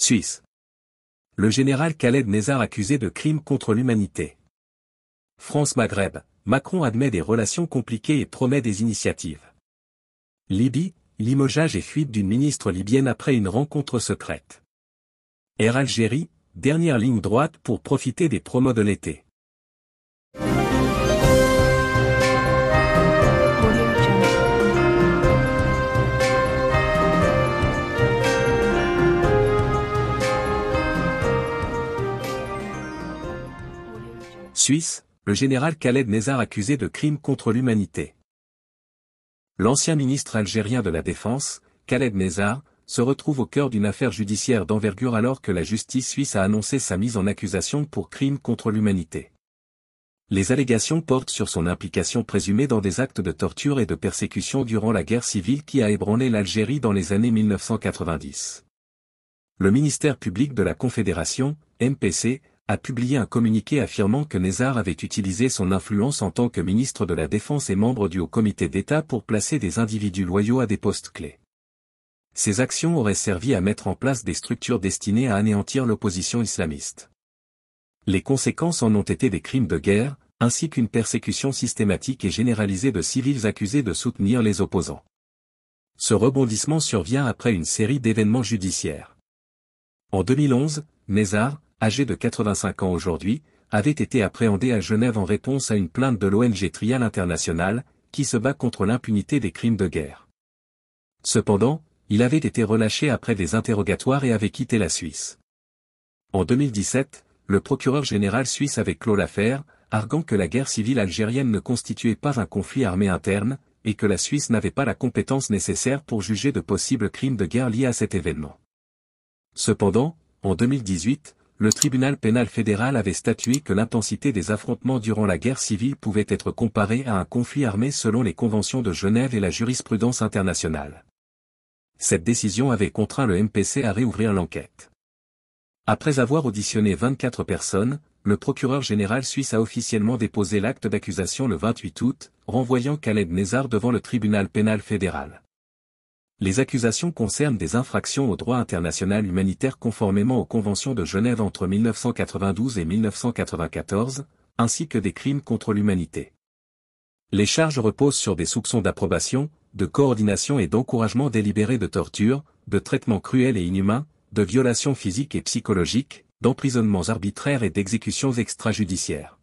Suisse. Le général Khaled Nézar accusé de crimes contre l'humanité. France-Maghreb, Macron admet des relations compliquées et promet des initiatives. Libye, limogeage et fuite d'une ministre libyenne après une rencontre secrète. Air Algérie, dernière ligne droite pour profiter des promos de l'été. Suisse, le général Khaled Nezar accusé de crimes contre l'humanité. L'ancien ministre algérien de la Défense, Khaled Nezar, se retrouve au cœur d'une affaire judiciaire d'envergure alors que la justice suisse a annoncé sa mise en accusation pour crimes contre l'humanité. Les allégations portent sur son implication présumée dans des actes de torture et de persécution durant la guerre civile qui a ébranlé l'Algérie dans les années 1990. Le ministère public de la Confédération, MPC, a publié un communiqué affirmant que Nézard avait utilisé son influence en tant que ministre de la Défense et membre du Haut Comité d'État pour placer des individus loyaux à des postes clés. Ces actions auraient servi à mettre en place des structures destinées à anéantir l'opposition islamiste. Les conséquences en ont été des crimes de guerre, ainsi qu'une persécution systématique et généralisée de civils accusés de soutenir les opposants. Ce rebondissement survient après une série d'événements judiciaires. En 2011, Nézard, âgé de 85 ans aujourd'hui, avait été appréhendé à Genève en réponse à une plainte de l'ONG Trial International, qui se bat contre l'impunité des crimes de guerre. Cependant, il avait été relâché après des interrogatoires et avait quitté la Suisse. En 2017, le procureur général suisse avait clos l'affaire, arguant que la guerre civile algérienne ne constituait pas un conflit armé interne, et que la Suisse n'avait pas la compétence nécessaire pour juger de possibles crimes de guerre liés à cet événement. Cependant, en 2018, le tribunal pénal fédéral avait statué que l'intensité des affrontements durant la guerre civile pouvait être comparée à un conflit armé selon les conventions de Genève et la jurisprudence internationale. Cette décision avait contraint le MPC à réouvrir l'enquête. Après avoir auditionné 24 personnes, le procureur général suisse a officiellement déposé l'acte d'accusation le 28 août, renvoyant Khaled Nézar devant le tribunal pénal fédéral. Les accusations concernent des infractions au droit international humanitaire conformément aux conventions de Genève entre 1992 et 1994, ainsi que des crimes contre l'humanité. Les charges reposent sur des soupçons d'approbation, de coordination et d'encouragement délibéré de torture, de traitements cruels et inhumains, de violations physiques et psychologiques, d'emprisonnements arbitraires et d'exécutions extrajudiciaires.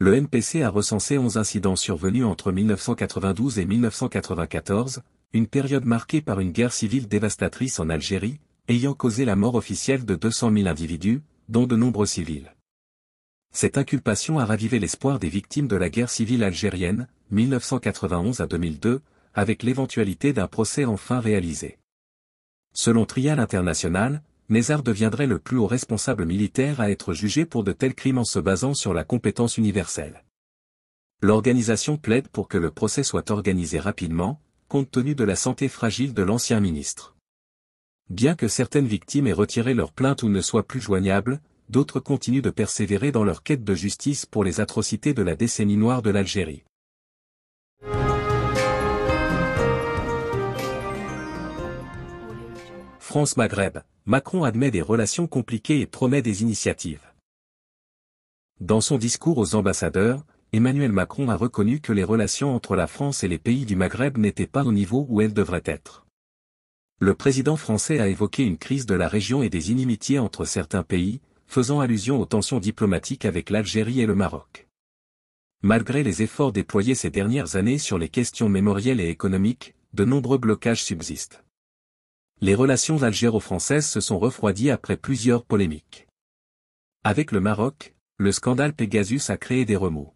Le MPC a recensé 11 incidents survenus entre 1992 et 1994, une période marquée par une guerre civile dévastatrice en Algérie, ayant causé la mort officielle de 200 000 individus, dont de nombreux civils. Cette inculpation a ravivé l'espoir des victimes de la guerre civile algérienne, 1991 à 2002, avec l'éventualité d'un procès enfin réalisé. Selon Trial International, Nézar deviendrait le plus haut responsable militaire à être jugé pour de tels crimes en se basant sur la compétence universelle. L'organisation plaide pour que le procès soit organisé rapidement, compte tenu de la santé fragile de l'ancien ministre. Bien que certaines victimes aient retiré leur plainte ou ne soient plus joignables, d'autres continuent de persévérer dans leur quête de justice pour les atrocités de la décennie noire de l'Algérie. France-Maghreb, Macron admet des relations compliquées et promet des initiatives. Dans son discours aux ambassadeurs, Emmanuel Macron a reconnu que les relations entre la France et les pays du Maghreb n'étaient pas au niveau où elles devraient être. Le président français a évoqué une crise de la région et des inimitiés entre certains pays, faisant allusion aux tensions diplomatiques avec l'Algérie et le Maroc. Malgré les efforts déployés ces dernières années sur les questions mémorielles et économiques, de nombreux blocages subsistent. Les relations algéro-françaises se sont refroidies après plusieurs polémiques. Avec le Maroc, le scandale Pegasus a créé des remous.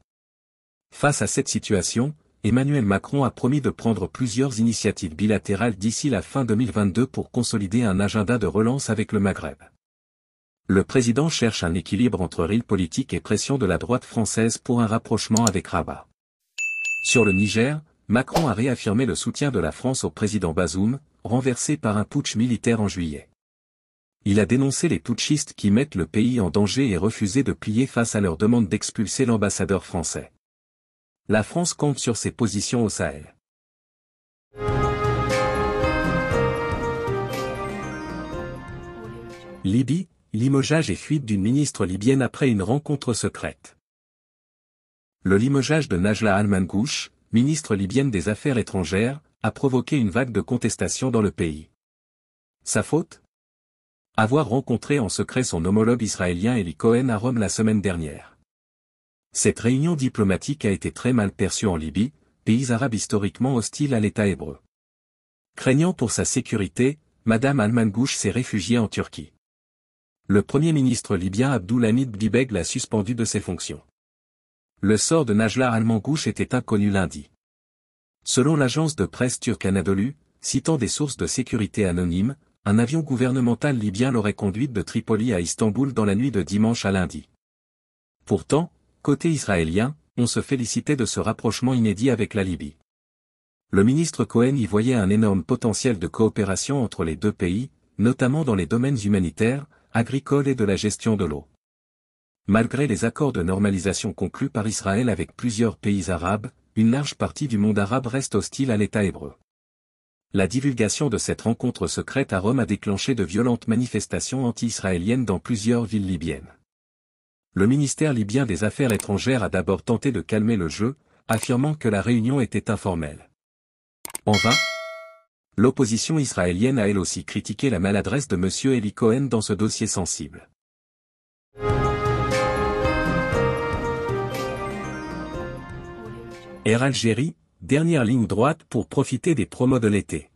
Face à cette situation, Emmanuel Macron a promis de prendre plusieurs initiatives bilatérales d'ici la fin 2022 pour consolider un agenda de relance avec le Maghreb. Le président cherche un équilibre entre ril politique et pression de la droite française pour un rapprochement avec Rabat. Sur le Niger, Macron a réaffirmé le soutien de la France au président Bazoum, renversé par un putsch militaire en juillet. Il a dénoncé les putschistes qui mettent le pays en danger et refusé de plier face à leur demande d'expulser l'ambassadeur français. La France compte sur ses positions au Sahel. Libye, limogeage et fuite d'une ministre libyenne après une rencontre secrète. Le limogeage de Najla Al-Mangouche, ministre libyenne des Affaires étrangères, a provoqué une vague de contestation dans le pays. Sa faute Avoir rencontré en secret son homologue israélien Eli Cohen à Rome la semaine dernière. Cette réunion diplomatique a été très mal perçue en Libye, pays arabe historiquement hostile à l'État hébreu. Craignant pour sa sécurité, Madame Gouche s'est réfugiée en Turquie. Le Premier ministre libyen Hamid Dibeg l'a suspendue de ses fonctions. Le sort de Najla Al-Mangouche était inconnu lundi. Selon l'agence de presse turque Anadolu, citant des sources de sécurité anonymes, un avion gouvernemental libyen l'aurait conduite de Tripoli à Istanbul dans la nuit de dimanche à lundi. Pourtant, Côté israélien, on se félicitait de ce rapprochement inédit avec la Libye. Le ministre Cohen y voyait un énorme potentiel de coopération entre les deux pays, notamment dans les domaines humanitaires, agricoles et de la gestion de l'eau. Malgré les accords de normalisation conclus par Israël avec plusieurs pays arabes, une large partie du monde arabe reste hostile à l'État hébreu. La divulgation de cette rencontre secrète à Rome a déclenché de violentes manifestations anti-israéliennes dans plusieurs villes libyennes le ministère libyen des Affaires étrangères a d'abord tenté de calmer le jeu, affirmant que la réunion était informelle. En vain L'opposition israélienne a elle aussi critiqué la maladresse de M. Eli Cohen dans ce dossier sensible. Air Algérie, dernière ligne droite pour profiter des promos de l'été.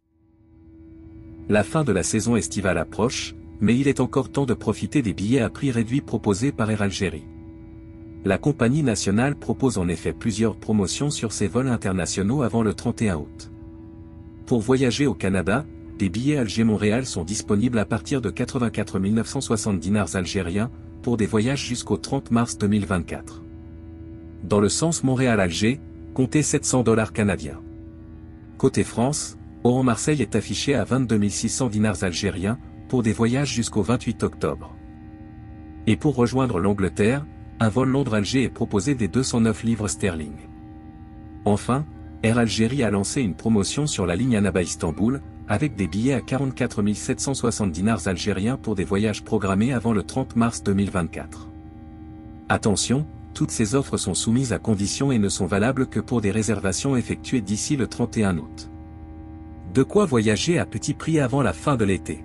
La fin de la saison estivale approche, mais il est encore temps de profiter des billets à prix réduit proposés par Air Algérie. La compagnie nationale propose en effet plusieurs promotions sur ses vols internationaux avant le 31 août. Pour voyager au Canada, des billets Alger-Montréal sont disponibles à partir de 84 960 dinars algériens, pour des voyages jusqu'au 30 mars 2024. Dans le sens Montréal-Alger, comptez 700 dollars canadiens. Côté France, Oran Marseille est affiché à 22 600 dinars algériens, pour des voyages jusqu'au 28 octobre. Et pour rejoindre l'Angleterre, un vol Londres-Alger est proposé des 209 livres sterling. Enfin, Air Algérie a lancé une promotion sur la ligne Annaba-Istanbul, avec des billets à 44 760 dinars algériens pour des voyages programmés avant le 30 mars 2024. Attention, toutes ces offres sont soumises à conditions et ne sont valables que pour des réservations effectuées d'ici le 31 août. De quoi voyager à petit prix avant la fin de l'été